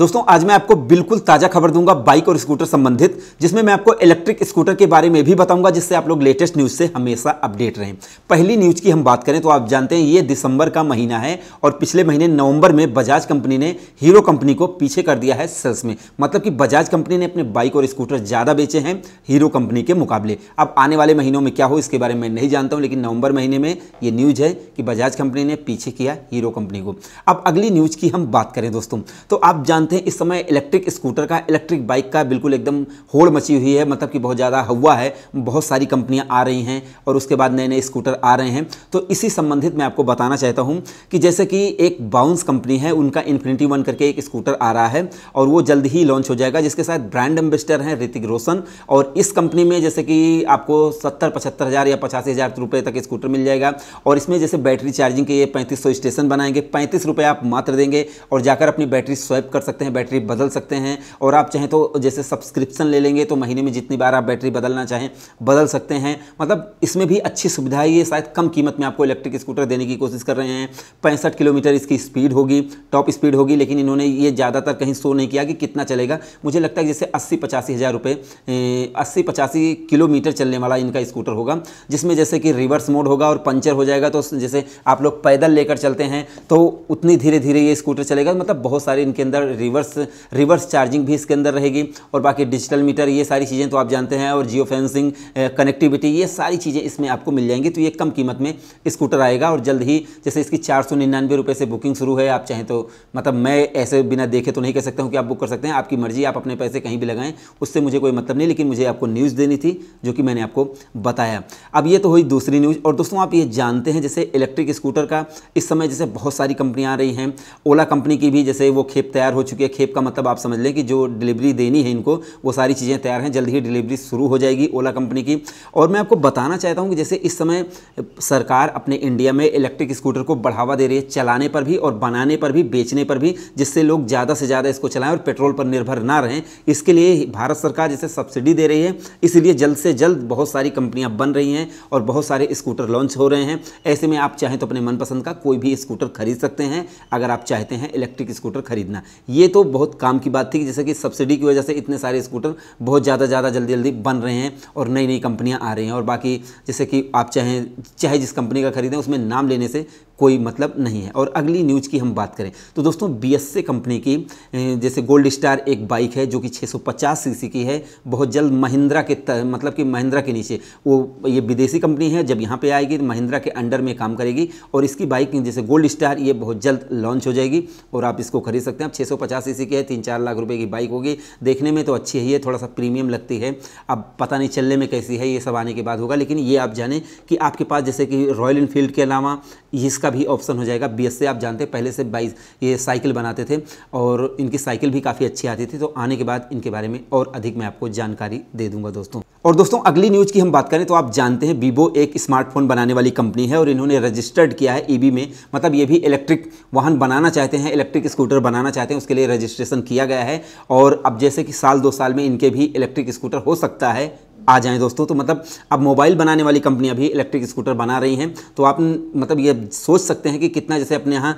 दोस्तों आज मैं आपको बिल्कुल ताज़ा खबर दूंगा बाइक और स्कूटर संबंधित जिसमें मैं आपको इलेक्ट्रिक स्कूटर के बारे में भी बताऊंगा जिससे आप लोग लेटेस्ट न्यूज़ से हमेशा अपडेट रहें पहली न्यूज़ की हम बात करें तो आप जानते हैं ये दिसंबर का महीना है और पिछले महीने नवंबर में बजाज कंपनी ने हीरो कंपनी को पीछे कर दिया है सेल्स में मतलब कि बजाज कंपनी ने अपने बाइक और स्कूटर ज़्यादा बेचे हैं हीरो कंपनी के मुकाबले अब आने वाले महीनों में क्या हो इसके बारे में नहीं जानता हूं लेकिन नवंबर महीने में ये न्यूज़ है कि बजाज कंपनी ने पीछे किया हीरो कंपनी को अब अगली न्यूज़ की हम बात करें दोस्तों तो आप जानते जानते हैं इस समय इलेक्ट्रिक स्कूटर का इलेक्ट्रिक बाइक का बिल्कुल एकदम होड़ मची हुई है मतलब कि बहुत ज़्यादा हवा है बहुत सारी कंपनियाँ आ रही हैं और उसके बाद नए नए स्कूटर आ रहे हैं तो इसी संबंधित मैं आपको बताना चाहता हूँ कि जैसे कि एक बाउंस कंपनी है उनका इन्फिनिटी वन करके एक स्कूटर आ रहा है और वो जल्द ही लॉन्च हो जाएगा जिसके साथ ब्रांड एम्बेस्डर हैं ऋतिक रोशन और इस कंपनी में जैसे कि आपको सत्तर पचहत्तर हज़ार या पचासी हज़ार रुपये तक स्कूटर मिल जाएगा और इसमें जैसे बैटरी चार्जिंग के ये पैंतीस स्टेशन बनाएंगे पैंतीस रुपये आप मात्र देंगे और जाकर अपनी बैटरी स्वैप कर सकते सकते हैं बैटरी बदल सकते हैं और आप चाहें तो जैसे सब्सक्रिप्शन ले लेंगे तो महीने में जितनी बार आप बैटरी बदलना चाहें बदल सकते हैं मतलब इसमें भी अच्छी सुविधा है ये शायद कम कीमत में आपको इलेक्ट्रिक स्कूटर देने की कोशिश कर रहे हैं पैंसठ किलोमीटर इसकी स्पीड होगी टॉप स्पीड होगी लेकिन इन्होंने ये ज़्यादातर कहीं शो नहीं किया कि कितना चलेगा मुझे लगता है जैसे अस्सी पचासी हज़ार रुपये अस्सी पचासी किलोमीटर चलने वाला इनका स्कूटर होगा जिसमें जैसे कि रिवर्स मोड होगा और पंचर हो जाएगा तो जैसे आप लोग पैदल लेकर चलते हैं तो उतनी धीरे धीरे ये स्कूटर चलेगा मतलब बहुत सारे इनके अंदर रिवर्स रिवर्स चार्जिंग भी इसके अंदर रहेगी और बाकी डिजिटल मीटर ये सारी चीज़ें तो आप जानते हैं और जियो फेंसिंग कनेक्टिविटी ये सारी चीज़ें इसमें आपको मिल जाएंगी तो ये कम कीमत में स्कूटर आएगा और जल्द ही जैसे इसकी चार सौ निन्यानवे रुपये से बुकिंग शुरू है आप चाहें तो मतलब मैं ऐसे बिना देखे तो नहीं कह सकता हूँ कि आप बुक कर सकते हैं आपकी मर्जी आप अपने पैसे कहीं भी लगाएं उससे मुझे कोई मतलब नहीं लेकिन मुझे आपको न्यूज़ देनी थी जो कि मैंने आपको बताया अब ये तो हुई दूसरी न्यूज़ और दोस्तों आप ये जानते हैं जैसे इलेक्ट्रिक स्कूटर का इस समय जैसे बहुत सारी कंपनियाँ आ रही हैं ओला कंपनी की भी जैसे वो खेप तैयार हो चुकी है खेप का मतलब आप समझ लें कि जो डिलीवरी देनी है इनको वो सारी चीज़ें तैयार हैं जल्द ही डिलीवरी शुरू हो जाएगी ओला कंपनी की और मैं आपको बताना चाहता हूँ कि जैसे इस समय सरकार अपने इंडिया में इलेक्ट्रिक स्कूटर को बढ़ावा दे रही है चलाने पर भी और बनाने पर भी बेचने पर भी जिससे लोग ज़्यादा से ज़्यादा इसको चलाएं और पेट्रोल पर निर्भर ना रहें इसके लिए भारत सरकार जैसे सब्सिडी दे रही है इसलिए जल्द से जल्द बहुत सारी कंपनियाँ बन रही हैं और बहुत सारे स्कूटर लॉन्च हो रहे हैं ऐसे में आप चाहें तो अपने मनपसंद का कोई भी स्कूटर खरीद सकते हैं अगर आप चाहते हैं इलेक्ट्रिक स्कूटर खरीदना ये ये तो बहुत काम की बात थी जैसे कि सब्सिडी की वजह से इतने सारे स्कूटर बहुत ज़्यादा ज़्यादा जल्दी जल्दी बन रहे हैं और नई नई कंपनियाँ आ रही हैं और बाकी जैसे कि आप चाहें चाहे जिस कंपनी का खरीदें उसमें नाम लेने से कोई मतलब नहीं है और अगली न्यूज़ की हम बात करें तो दोस्तों बी कंपनी की जैसे गोल्ड स्टार एक बाइक है जो कि 650 सीसी की है बहुत जल्द महिंद्रा के तर, मतलब कि महिंद्रा के नीचे वो ये विदेशी कंपनी है जब यहाँ पे आएगी तो महिंद्रा के अंडर में काम करेगी और इसकी बाइक जैसे गोल्ड स्टार ये बहुत जल्द लॉन्च हो जाएगी और आप इसको खरीद सकते हैं आप पचास सी की है तीन चार लाख रुपये की बाइक होगी देखने में तो अच्छी है ये थोड़ा सा प्रीमियम लगती है अब पता नहीं चलने में कैसी है ये सब आने के बाद होगा लेकिन ये आप जाने कि आपके पास जैसे कि रॉयल इनफील्ड के अलावा इसका भी ऑप्शन हो जाएगा बी आप जानते हैं पहले से बाइस ये साइकिल बनाते थे और इनकी साइकिल भी काफ़ी अच्छी आती थी तो आने के बाद इनके बारे में और अधिक मैं आपको जानकारी दे दूंगा दोस्तों और दोस्तों अगली न्यूज़ की हम बात करें तो आप जानते हैं वीवो एक स्मार्टफोन बनाने वाली कंपनी है और इन्होंने रजिस्टर्ड किया है ईबी e में मतलब ये भी इलेक्ट्रिक वाहन बनाना चाहते हैं इलेक्ट्रिक स्कूटर बनाना चाहते हैं उसके लिए रजिस्ट्रेशन किया गया है और अब जैसे कि साल दो साल में इनके भी इलेक्ट्रिक स्कूटर हो सकता है आ जाएं दोस्तों तो मतलब अब मोबाइल बनाने वाली कंपनियां भी इलेक्ट्रिक स्कूटर बना रही हैं तो आप मतलब ये सोच सकते हैं कि कितना जैसे अपने यहाँ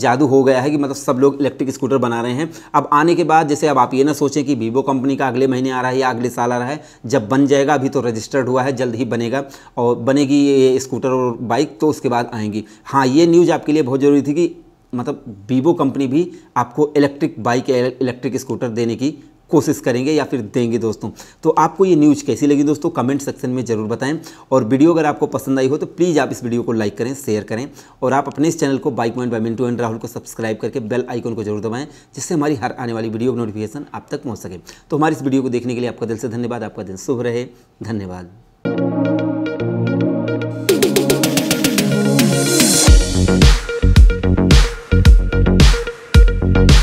जादू हो गया है कि मतलब सब लोग इलेक्ट्रिक स्कूटर बना रहे हैं अब आने के बाद जैसे अब आप ये ना सोचें कि वीवो कंपनी का अगले महीने आ रहा है या अगले साल आ रहा है जब बन जाएगा अभी तो रजिस्टर्ड हुआ है जल्द ही बनेगा और बनेगी ये स्कूटर और बाइक तो उसके बाद आएंगी हाँ ये न्यूज़ आपके लिए बहुत ज़रूरी थी कि मतलब वीवो कंपनी भी आपको इलेक्ट्रिक बाइक या इलेक्ट्रिक स्कूटर देने की कोशिश करेंगे या फिर देंगे दोस्तों तो आपको ये न्यूज़ कैसी लगी दोस्तों कमेंट सेक्शन में ज़रूर बताएं और वीडियो अगर आपको पसंद आई हो तो प्लीज़ आप इस वीडियो को लाइक करें शेयर करें और आप अपने इस चैनल को bike point by Mintu and Rahul को सब्सक्राइब करके बेल आइकन को जरूर दबाएं जिससे हमारी हर आने वाली वीडियो नोटिफिकेशन आप तक पहुँच सके तो हमारी इस वीडियो को देखने के लिए आपका दिल से धन्यवाद आपका दिन शुभ रहे धन्यवाद